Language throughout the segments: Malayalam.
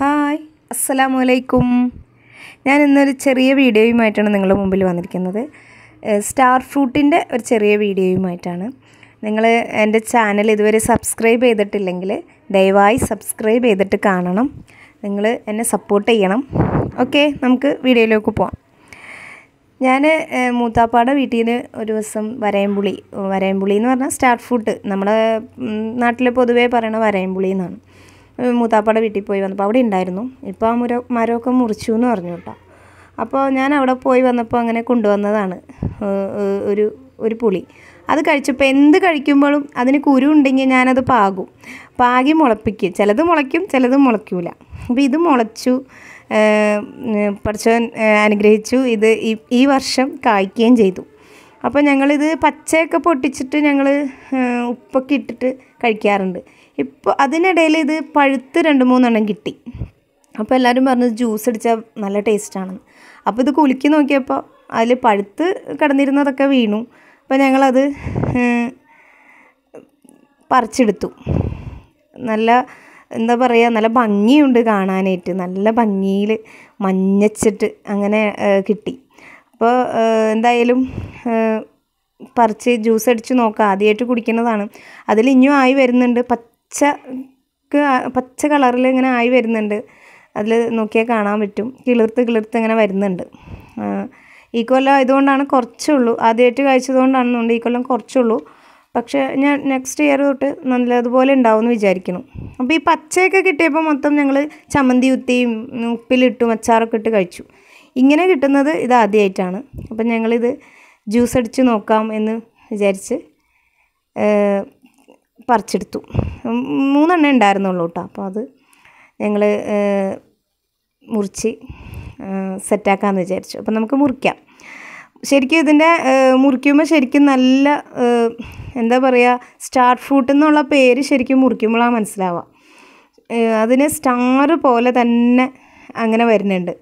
ഹായ് അസ്സലാമു അലൈക്കും ഞാൻ ഇന്നൊരു ചെറിയ വീഡിയോയുമായിട്ടാണ് നിങ്ങളുടെ മുമ്പിൽ വന്നിരിക്കുന്നത് സ്റ്റാർ ഫ്രൂട്ടിൻ്റെ ഒരു ചെറിയ വീഡിയോയുമായിട്ടാണ് നിങ്ങൾ എൻ്റെ ചാനൽ ഇതുവരെ സബ്സ്ക്രൈബ് ചെയ്തിട്ടില്ലെങ്കിൽ ദയവായി സബ്സ്ക്രൈബ് ചെയ്തിട്ട് കാണണം നിങ്ങൾ എന്നെ സപ്പോർട്ട് ചെയ്യണം ഓക്കെ നമുക്ക് വീഡിയോയിലേക്ക് പോവാം ഞാൻ മൂത്താപ്പാടെ വീട്ടിൽ നിന്ന് ഒരു ദിവസം വരയംപുളി പുളി എന്ന് പറഞ്ഞാൽ സ്റ്റാർ ഫുഡ് നമ്മുടെ നാട്ടിൽ പൊതുവേ പറയണ വരയംപുളി എന്നാണ് മൂത്താപ്പാടെ വീട്ടിൽ പോയി വന്നപ്പോൾ അവിടെ ഉണ്ടായിരുന്നു ഇപ്പോൾ ആ മുര മരമൊക്കെ മുറിച്ചു എന്ന് പറഞ്ഞു കേട്ടോ അപ്പോൾ ഞാൻ അവിടെ പോയി വന്നപ്പോൾ അങ്ങനെ കൊണ്ടുവന്നതാണ് ഒരു ഒരു പുളി അത് കഴിച്ചപ്പോൾ എന്ത് കഴിക്കുമ്പോഴും അതിന് കുരു ഉണ്ടെങ്കിൽ ഞാനത് പാകും പാകി മുളപ്പിക്കും ചിലത് മുളയ്ക്കും ചിലത് മുളയ്ക്കൂല അപ്പോൾ ഇത് മുളച്ചു പഠിച്ചവൻ അനുഗ്രഹിച്ചു ഇത് ഈ വർഷം കായ്ക്കുകയും ചെയ്തു അപ്പോൾ ഞങ്ങളിത് പച്ചയൊക്കെ പൊട്ടിച്ചിട്ട് ഞങ്ങൾ ഉപ്പൊക്കെ ഇട്ടിട്ട് കഴിക്കാറുണ്ട് ഇപ്പോൾ അതിനിടയിൽ ഇത് പഴുത്ത് രണ്ട് മൂന്നെണ്ണം കിട്ടി അപ്പോൾ എല്ലാവരും പറഞ്ഞു ജ്യൂസ് അടിച്ചാൽ നല്ല ടേസ്റ്റാണെന്ന് അപ്പോൾ ഇത് കുലുക്കി നോക്കിയപ്പോൾ അതിൽ പഴുത്ത് കിടന്നിരുന്നതൊക്കെ വീണു അപ്പോൾ ഞങ്ങളത് പറിച്ചെടുത്തു നല്ല എന്താ പറയുക നല്ല ഭംഗിയുണ്ട് കാണാനായിട്ട് നല്ല ഭംഗിയിൽ മഞ്ഞച്ചിട്ട് അങ്ങനെ കിട്ടി അപ്പോൾ എന്തായാലും പറിച്ച് ജ്യൂസ് അടിച്ച് നോക്കുക ആദ്യമായിട്ട് കുടിക്കുന്നതാണ് അതിൽ ഇനിയും ആയി വരുന്നുണ്ട് പച്ചക്ക് പച്ച കളറിൽ ഇങ്ങനെ ആയി വരുന്നുണ്ട് അതിൽ നോക്കിയാൽ കാണാൻ പറ്റും കിളിർത്ത് കിളിർത്ത് ഇങ്ങനെ വരുന്നുണ്ട് ഈ കൊല്ലം ആയതുകൊണ്ടാണ് ഉള്ളൂ ആദ്യമായിട്ട് കഴിച്ചതുകൊണ്ടാണെന്നുണ്ട് ഈ കൊല്ലം ഉള്ളൂ പക്ഷേ ഞാൻ നെക്സ്റ്റ് ഇയർ തൊട്ട് നല്ലതുപോലെ ഉണ്ടാവുമെന്ന് വിചാരിക്കുന്നു അപ്പോൾ ഈ പച്ചയൊക്കെ കിട്ടിയപ്പോൾ മൊത്തം ഞങ്ങൾ ചമ്മന്തി കുത്തിയും ഉപ്പിലിട്ടും അച്ചാറൊക്കെ ഇട്ട് കഴിച്ചു ഇങ്ങനെ കിട്ടുന്നത് ഇത് ആദ്യമായിട്ടാണ് അപ്പം ഞങ്ങളിത് ജ്യൂസ് അടിച്ച് നോക്കാം എന്ന് വിചാരിച്ച് പറിച്ചെടുത്തു മൂന്നെണ്ണേ ഉണ്ടായിരുന്നുള്ളൂ കേട്ടോ അപ്പോൾ അത് ഞങ്ങൾ മുറിച്ച് സെറ്റാക്കാമെന്ന് വിചാരിച്ചു അപ്പം നമുക്ക് മുറിക്കാം ശരിക്കും ഇതിൻ്റെ മുറിക്കുമ്പോൾ ശരിക്കും നല്ല എന്താ പറയുക സ്റ്റാർ ഫ്രൂട്ട് എന്നുള്ള പേര് ശരിക്കും മുറിക്കുമ്പോഴാണ് മനസ്സിലാവുക അതിന് സ്റ്റാർ പോലെ തന്നെ അങ്ങനെ വരുന്നുണ്ട്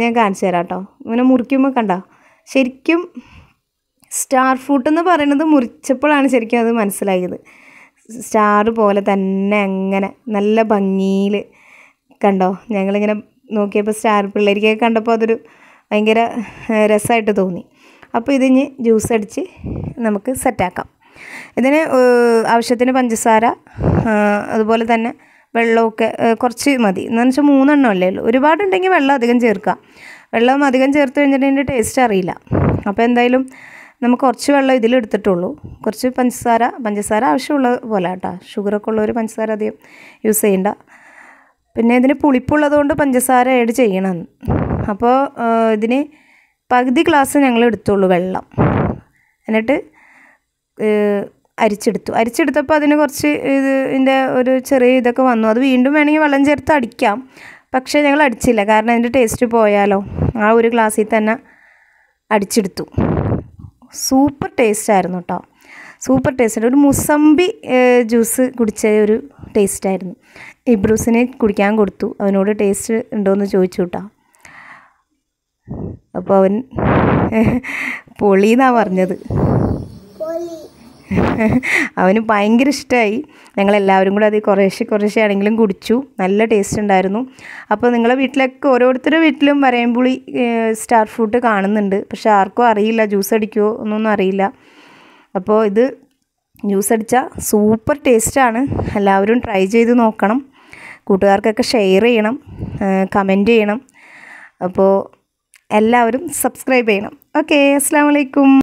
ഞാൻ കാണിച്ചു തരാം കേട്ടോ ഇങ്ങനെ മുറിക്കുമ്പോൾ കണ്ട ശരിക്കും സ്റ്റാർ ഫ്രൂട്ട് എന്ന് പറയുന്നത് മുറിച്ചപ്പോഴാണ് ശരിക്കും അത് മനസ്സിലായത് സ്റ്റാർ പോലെ തന്നെ അങ്ങനെ നല്ല ഭംഗിയിൽ കണ്ടോ ഞങ്ങളിങ്ങനെ നോക്കിയപ്പോൾ സ്റ്റാർ പിള്ളേരിക്കൊക്കെ കണ്ടപ്പോൾ അതൊരു ഭയങ്കര രസമായിട്ട് തോന്നി അപ്പോൾ ഇതിന് ജ്യൂസ് അടിച്ച് നമുക്ക് സെറ്റാക്കാം ഇതിന് ആവശ്യത്തിന് പഞ്ചസാര അതുപോലെ തന്നെ വെള്ളമൊക്കെ കുറച്ച് മതി എന്ന് വെച്ചാൽ മൂന്നെണ്ണം അല്ലേ ഉള്ളൂ ഒരുപാടുണ്ടെങ്കിൽ വെള്ളം അധികം ചേർക്കുക വെള്ളം അധികം ചേർത്ത് കഴിഞ്ഞിട്ടുണ്ടെങ്കിൽ അതിൻ്റെ ടേസ്റ്റ് അറിയില്ല അപ്പോൾ എന്തായാലും നമുക്ക് കുറച്ച് വെള്ളം ഇതിലെടുത്തിട്ടുള്ളൂ കുറച്ച് പഞ്ചസാര പഞ്ചസാര ആവശ്യമുള്ള പോലെ കേട്ടോ ഷുഗറൊക്കെ ഉള്ളവർ പഞ്ചസാര അധികം യൂസ് ചെയ്യണ്ട പിന്നെ ഇതിന് പുളിപ്പുള്ളതുകൊണ്ട് പഞ്ചസാര ആഡ് ചെയ്യണം അപ്പോൾ ഇതിന് പകുതി ഗ്ലാസ് ഞങ്ങൾ എടുത്തുള്ളൂ വെള്ളം എന്നിട്ട് അരിച്ചെടുത്തു അരിച്ചെടുത്തപ്പോൾ അതിന് കുറച്ച് ഇതിൻ്റെ ഒരു ചെറിയ ഇതൊക്കെ വന്നു അത് വീണ്ടും വേണമെങ്കിൽ വെള്ളം ചേർത്ത് അടിക്കാം പക്ഷേ ഞങ്ങൾ അടിച്ചില്ല കാരണം അതിൻ്റെ ടേസ്റ്റ് പോയാലോ ആ ഒരു ഗ്ലാസ്സിൽ തന്നെ അടിച്ചെടുത്തു സൂപ്പർ ടേസ്റ്റ് ആയിരുന്നു കേട്ടോ സൂപ്പർ ടേസ്റ്റ് ഒരു മുസമ്പി ജ്യൂസ് കുടിച്ച ഒരു ആയിരുന്നു ഈ ബ്രൂസിനെ കുടിക്കാൻ കൊടുത്തു അവനോട് ടേസ്റ്റ് ഉണ്ടോയെന്ന് ചോദിച്ചു കേട്ടോ അപ്പോൾ അവൻ പൊളിയെന്നാണ് പറഞ്ഞത് അവന് ഭയങ്കര ഇഷ്ടമായി ഞങ്ങളെല്ലാവരും കൂടെ അത് കുറേശ്ശെ കുറേശ്ശെ ആണെങ്കിലും കുടിച്ചു നല്ല ടേസ്റ്റ് ഉണ്ടായിരുന്നു അപ്പോൾ നിങ്ങളെ വീട്ടിലൊക്കെ ഓരോരുത്തരുടെ വീട്ടിലും വരയമ്പുളി സ്റ്റാർ ഫ്രൂട്ട് കാണുന്നുണ്ട് പക്ഷെ ആർക്കും അറിയില്ല ജ്യൂസ് അടിക്കുമോ എന്നൊന്നും അറിയില്ല അപ്പോൾ ഇത് ജ്യൂസ് അടിച്ചാൽ സൂപ്പർ ടേസ്റ്റാണ് എല്ലാവരും ട്രൈ ചെയ്ത് നോക്കണം കൂട്ടുകാർക്കൊക്കെ ഷെയർ ചെയ്യണം കമൻറ്റ് ചെയ്യണം അപ്പോൾ എല്ലാവരും സബ്സ്ക്രൈബ് ചെയ്യണം ഓക്കെ അസ്സാം വലൈക്കും